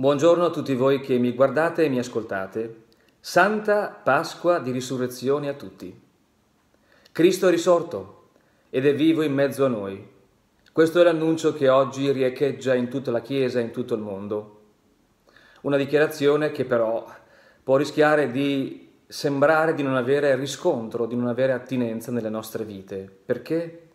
Buongiorno a tutti voi che mi guardate e mi ascoltate. Santa Pasqua di risurrezione a tutti. Cristo è risorto ed è vivo in mezzo a noi. Questo è l'annuncio che oggi riecheggia in tutta la Chiesa e in tutto il mondo. Una dichiarazione che però può rischiare di sembrare di non avere riscontro, di non avere attinenza nelle nostre vite. Perché?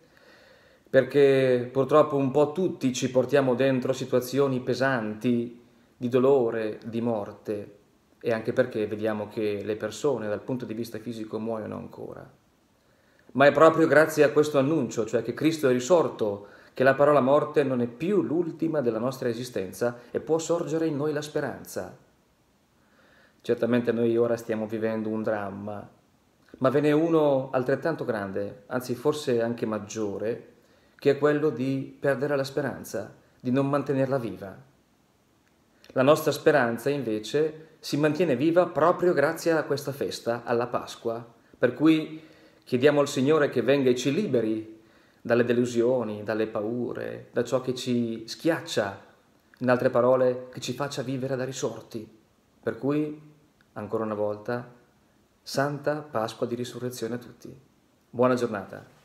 Perché purtroppo un po' tutti ci portiamo dentro situazioni pesanti di dolore, di morte e anche perché vediamo che le persone dal punto di vista fisico muoiono ancora. Ma è proprio grazie a questo annuncio, cioè che Cristo è risorto, che la parola morte non è più l'ultima della nostra esistenza e può sorgere in noi la speranza. Certamente noi ora stiamo vivendo un dramma, ma ve n'è uno altrettanto grande, anzi forse anche maggiore, che è quello di perdere la speranza, di non mantenerla viva. La nostra speranza invece si mantiene viva proprio grazie a questa festa, alla Pasqua, per cui chiediamo al Signore che venga e ci liberi dalle delusioni, dalle paure, da ciò che ci schiaccia, in altre parole, che ci faccia vivere da risorti. Per cui, ancora una volta, Santa Pasqua di risurrezione a tutti. Buona giornata.